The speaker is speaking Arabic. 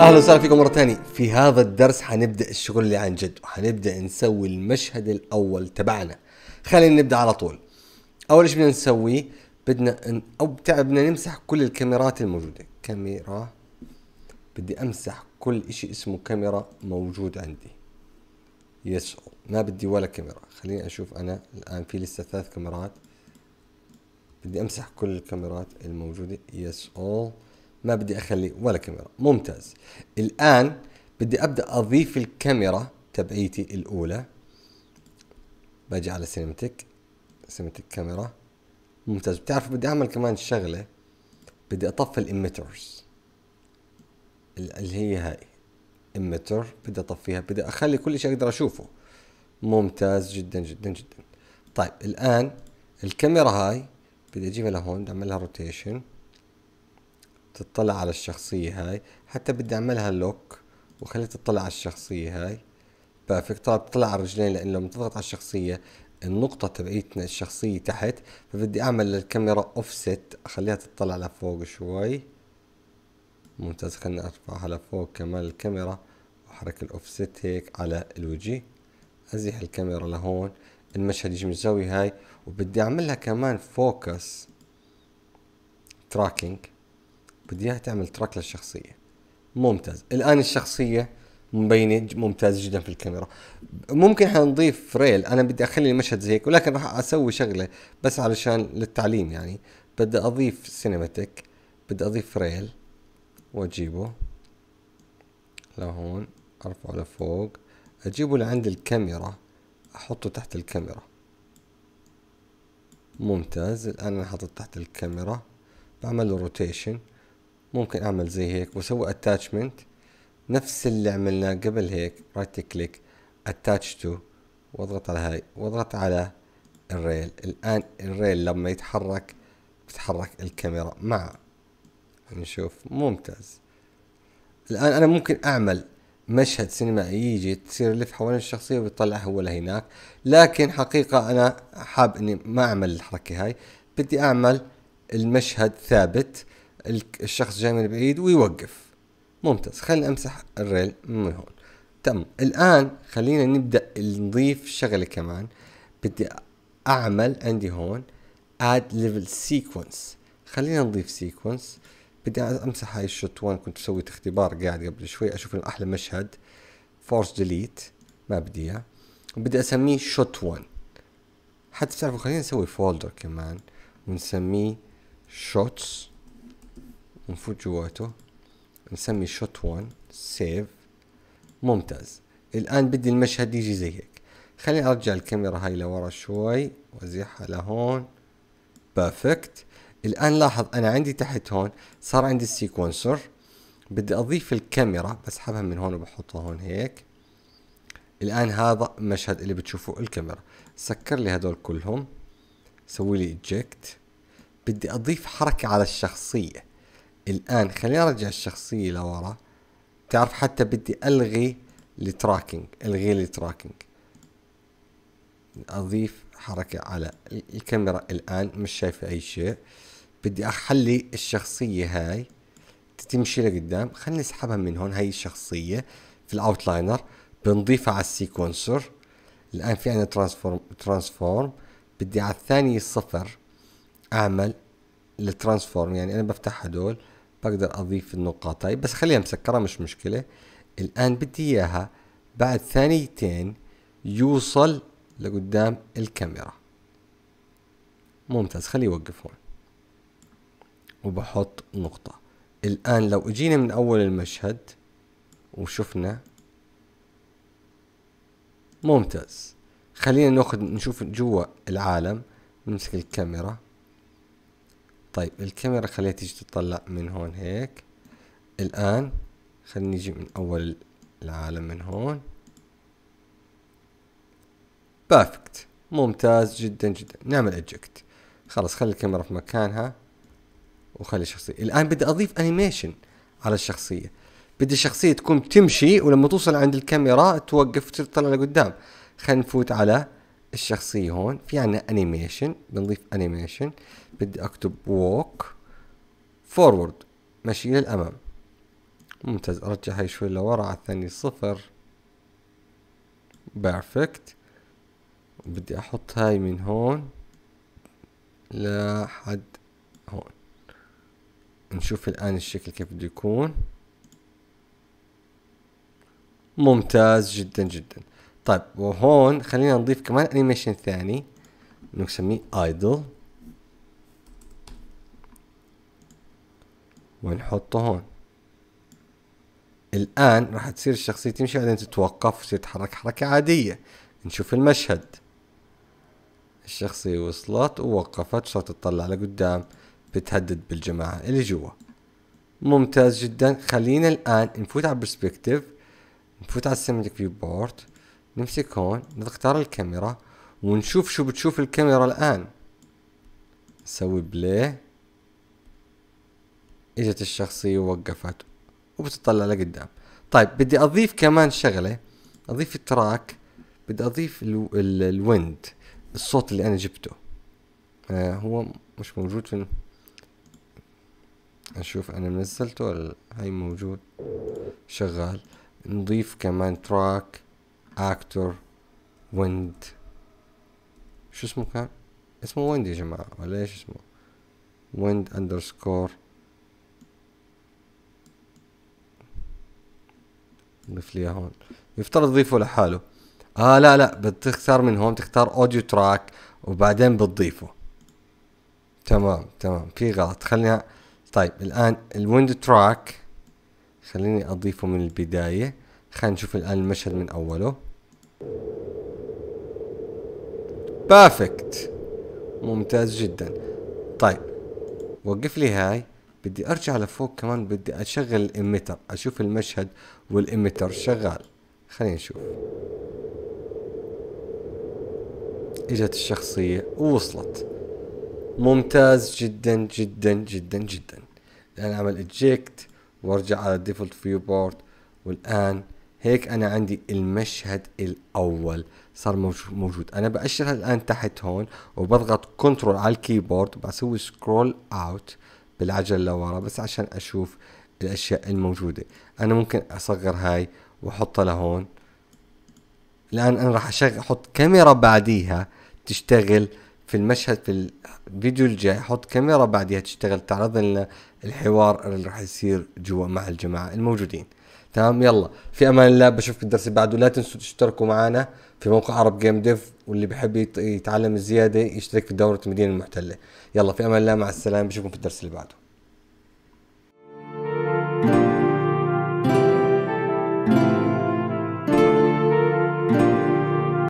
اهلا وسهلا فيكم مره ثانيه في هذا الدرس حنبدا الشغل اللي عن جد وحنبدا نسوي المشهد الاول تبعنا خلينا نبدا على طول اول شيء بدنا نسويه بدنا ان او بدنا نمسح كل الكاميرات الموجوده كاميرا بدي امسح كل شيء اسمه كاميرا موجود عندي يس ما بدي ولا كاميرا خليني اشوف انا الان في لسه ثلاث كاميرات بدي امسح كل الكاميرات الموجوده يس اول ما بدي اخلي ولا كاميرا ممتاز الان بدي ابدا اضيف الكاميرا تبعيتي الاولى باجي على سينمتك سينمتك كاميرا ممتاز بتعرفوا بدي اعمل كمان شغله بدي اطفي الاميترز اللي هي هاي اميتر بدي اطفيها بدي اخلي كل شيء اقدر اشوفه ممتاز جدا جدا جدا طيب الان الكاميرا هاي بدي اجيبها لهون بدي اعمل لها روتيشن تطلع على الشخصية هاي حتى بدي اعملها لوك وخليها تطلع على الشخصية هاي بيرفكت طبعا بتطلع على الرجلين لان لما تضغط على الشخصية النقطة تبعيتنا الشخصية تحت فبدي اعمل أوف اوفست اخليها تطلع لفوق شوي ممتاز خليني ارفعها لفوق كمان الكاميرا واحرك الاوفست هيك على الوجه ازيح الكاميرا لهون المشهد يجي من الزاوية هاي وبدي اعملها كمان فوكس تراكنج بدي اياها تعمل تراك للشخصيه ممتاز الان الشخصيه مبينه ممتاز جدا في الكاميرا ممكن حنضيف فريل انا بدي اخلي المشهد زي هيك ولكن راح اسوي شغله بس علشان للتعليم يعني بدي اضيف سينماتيك بدي اضيف فريل واجيبه لهون ارفعه لفوق اجيبه لعند الكاميرا احطه تحت الكاميرا ممتاز الان انا حاطه تحت الكاميرا بعمل له روتيشن ممكن اعمل زي هيك واسوي اتاتشمنت نفس اللي عملناه قبل هيك رايت كليك اتاتش تو واضغط على هاي واضغط على الريل الان الريل لما يتحرك بتتحرك الكاميرا مع نشوف يعني ممتاز الان انا ممكن اعمل مشهد سينمائي يجي تصير يلف حوالين الشخصية ويطلعها هو لهناك لكن حقيقة أنا حاب إني ما أعمل الحركة هاي بدي أعمل المشهد ثابت الشخص جاي من بعيد ويوقف ممتاز خلينا امسح الريل من هون تم الان خلينا نبدا نضيف شغله كمان بدي اعمل عندي هون اد ليفل سيكونس خلينا نضيف سيكونس بدي امسح هاي الشوت 1 كنت سويت اختبار قاعد قبل شوي اشوف احلى مشهد فورس ديليت ما بدي اياه وبدي اسميه شوت 1 حتى بتعرفوا خلينا نسوي فولدر كمان ونسميه شوتس ونفوت جواته نسمي شوت 1 سيف ممتاز الان بدي المشهد يجي زي هيك خليني ارجع الكاميرا هاي لورا شوي وازيحها لهون بيرفكت الان لاحظ انا عندي تحت هون صار عندي السيكونسر بدي اضيف الكاميرا بسحبها من هون وبحطها هون هيك الان هذا المشهد اللي بتشوفوه الكاميرا سكر لي هدول كلهم سوي لي اجكت بدي اضيف حركة على الشخصية الآن خليني أرجع الشخصية لورا تعرف حتى بدي ألغي التراكنج ألغي التراكنج أضيف حركة على الكاميرا الآن مش شايفة أي شيء بدي أخلي الشخصية هاي تمشي لقدام خليني أسحبها من هون هاي الشخصية في الأوتلاينر بنضيفها على السيكونسر الآن في عندنا ترانسفورم ترانسفورم بدي على الثانية صفر أعمل الترانسفورم يعني أنا بفتح هدول بقدر اضيف النقاط هاي بس خليها مسكرة مش مشكلة الان بدي اياها بعد ثانيتين يوصل لقدام الكاميرا ممتاز خليه يوقف هون وبحط نقطة الآن لو اجينا من أول المشهد وشفنا ممتاز خلينا ناخذ نشوف جوا العالم نمسك الكاميرا طيب الكاميرا خليها تيجي تطلع من هون هيك الآن خليني نجي من أول العالم من هون بافكت ممتاز جدا جدا نعمل اجكت خلاص خلي الكاميرا في مكانها وخلي الشخصية الآن بدي أضيف أنيميشن على الشخصية بدي الشخصية تكون تمشي ولما توصل عند الكاميرا توقف تطلع لقدام خلينا نفوت على الشخصية هون في عنا أنيميشن بنضيف أنيميشن بدي اكتب walk forward مشي للامام ممتاز ارجع هاي شوي لورا على الثاني صفر بيرفكت بدي احط هاي من هون لحد هون نشوف الان الشكل كيف بده يكون ممتاز جدا جدا طيب وهون خلينا نضيف كمان انيميشن ثاني نسميه ايدل ونحطه هون الآن راح تصير الشخصية تمشي بعدين تتوقف وتصير تحرك حركة عادية نشوف المشهد الشخصية وصلت ووقفت صارت تطلع لقدام بتهدد بالجماعة اللي جوا ممتاز جدا خلينا الآن نفوت على برسبكتيف نفوت على السيمتك فيو بورت نمسك هون نختار الكاميرا ونشوف شو بتشوف الكاميرا الآن نسوي بلاي اجت الشخصية ووقفت وبتطلع لقدام طيب بدي اضيف كمان شغلة اضيف التراك بدي اضيف الويند الصوت اللي انا جبته آه هو مش موجود في اشوف انا منزلته ولا هاي موجود شغال نضيف كمان تراك اكتور ويند شو اسمه كان اسمه ويند يا جماعة ولا ايش اسمه ويند اندرسكور نضيف لي هون يفترض تضيفه لحاله اه لا لا بتختار من هون تختار اوديو تراك وبعدين بتضيفه تمام تمام في غلط خلينا طيب الان الويند تراك خليني اضيفه من البداية خلينا نشوف الان المشهد من اوله بافكت ممتاز جدا طيب وقف لي هاي بدي ارجع لفوق كمان بدي اشغل الاميتر اشوف المشهد والاميتر شغال خلينا نشوف اجت الشخصية ووصلت ممتاز جدا جدا جدا جدا الان اعمل اجيكت وارجع على الديفولت فيو بورد والان هيك انا عندي المشهد الاول صار موجود انا باشرها الان تحت هون وبضغط كنترول على الكيبورد بسوي سكرول اوت بالعجله لورا بس عشان اشوف الاشياء الموجوده انا ممكن اصغر هاي واحطها لهون الان انا راح اشغل احط كاميرا بعديها تشتغل في المشهد في الفيديو الجاي احط كاميرا بعديها تشتغل تعرض لنا الحوار اللي راح يصير جوا مع الجماعه الموجودين تمام يلا في امان الله بشوفك الدرس اللي بعده لا تنسوا تشتركوا معنا في موقع عرب جيم ديف واللي بيحب يتعلم زياده يشترك في دورة المدينة المحتلة يلا في امان الله مع السلامه بشوفكم في الدرس اللي بعده